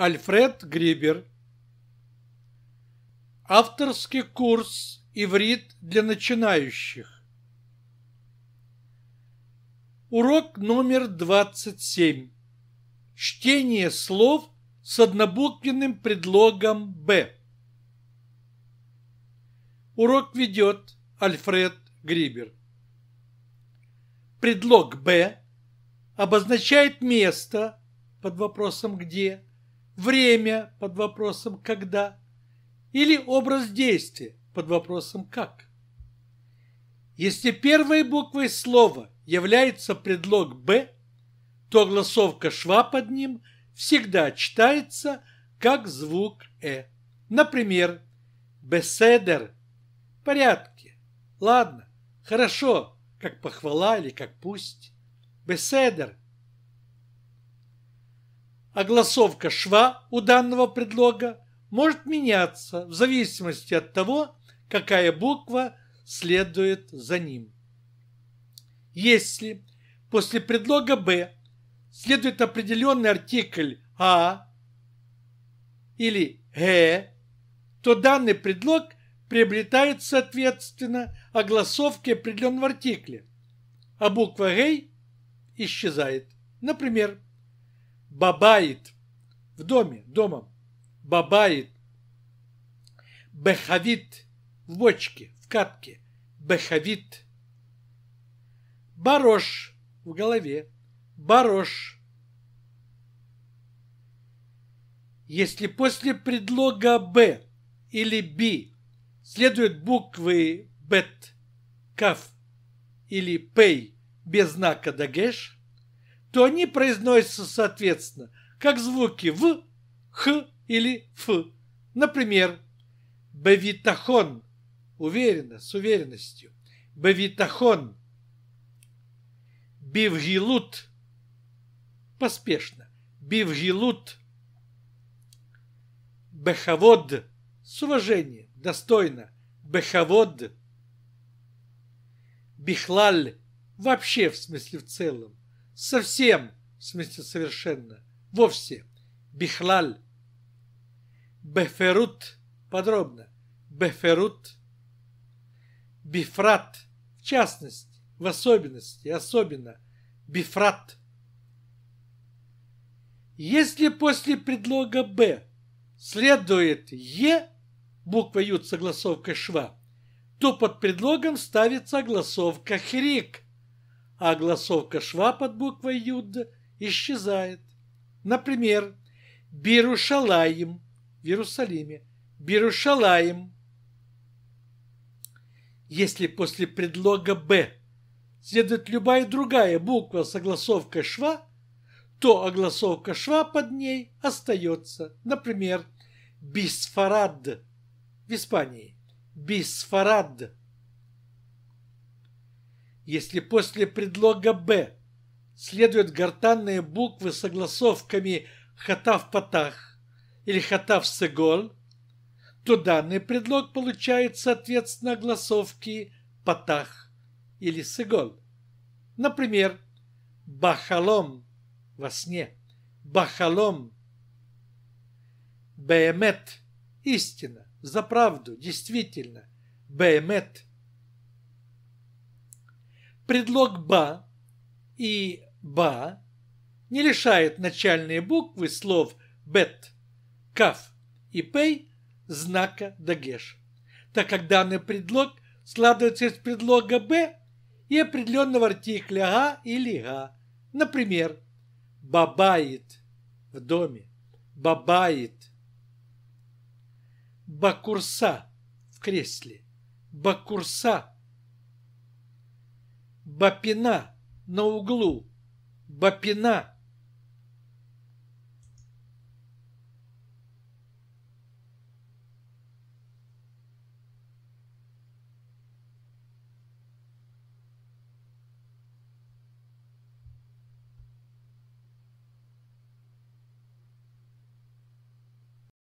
Альфред Грибер. Авторский курс «Иврит для начинающих». Урок номер 27. Чтение слов с однобуквенным предлогом «Б». Урок ведет Альфред Грибер. Предлог «Б» обозначает место под вопросом «где» время под вопросом «когда» или образ действия под вопросом «как». Если первой буквой слова является предлог «б», то гласовка шва под ним всегда читается как звук «э». Например, «беседер» – порядки, ладно, хорошо, как похвала или как пусть. «Беседер» – огласовка шва у данного предлога может меняться в зависимости от того, какая буква следует за ним. Если после предлога «б» следует определенный артикль «а» или «г», то данный предлог приобретает соответственно огласовки определенного артикля, а буква «гей» исчезает. Например, бабает, в доме, домом, бабает, бехавит, в бочке, в катке, бехавит, барош, в голове, барош. Если после предлога «б» или «би» следуют буквы «бет», «каф» или «пей» без знака «дагеш», то они произносятся соответственно, как звуки «в», «х» или «ф». Например, «бевитахон» – уверенно, с уверенностью. «Бевитахон» – «бивгилут» – поспешно. «Бивгилут» – «бехавод» – с уважением, достойно. «Бехавод» – «бихлаль» – вообще в смысле в целом совсем, в смысле совершенно, вовсе, бихлаль, беферут, подробно, беферут, бифрат, в частности, в особенности, особенно, бифрат. Если после предлога «б» следует «е», буква с согласовкой «шва», то под предлогом ставится согласовка «хрик», а огласовка шва под буквой «Юд» исчезает. Например, «Бирушалаем» в Иерусалиме, «Бирушалаем». Если после предлога «Б» следует любая другая буква с огласовкой шва, то огласовка шва под ней остается. Например, «Бисфарад» в Испании, «Бисфарад» если после предлога «б» следуют гортанные буквы с согласовками «хатав-патах» или «хатав-сеголь», то данный предлог получает соответственно огласовки «патах» или «сеголь». Например, «бахалом» – во сне, «бахалом» – «беемет» – истина, за правду, действительно, «беемет» – Предлог «ба» и «ба» не лишает начальные буквы слов «бет», «каф» и «пей» знака «дагеш», так как данный предлог складывается из предлога «б» и определенного артикля «га» или «га». Например, «бабает» в доме, «бабает», «бакурса» в кресле, «бакурса» Бапина на углу. Бапина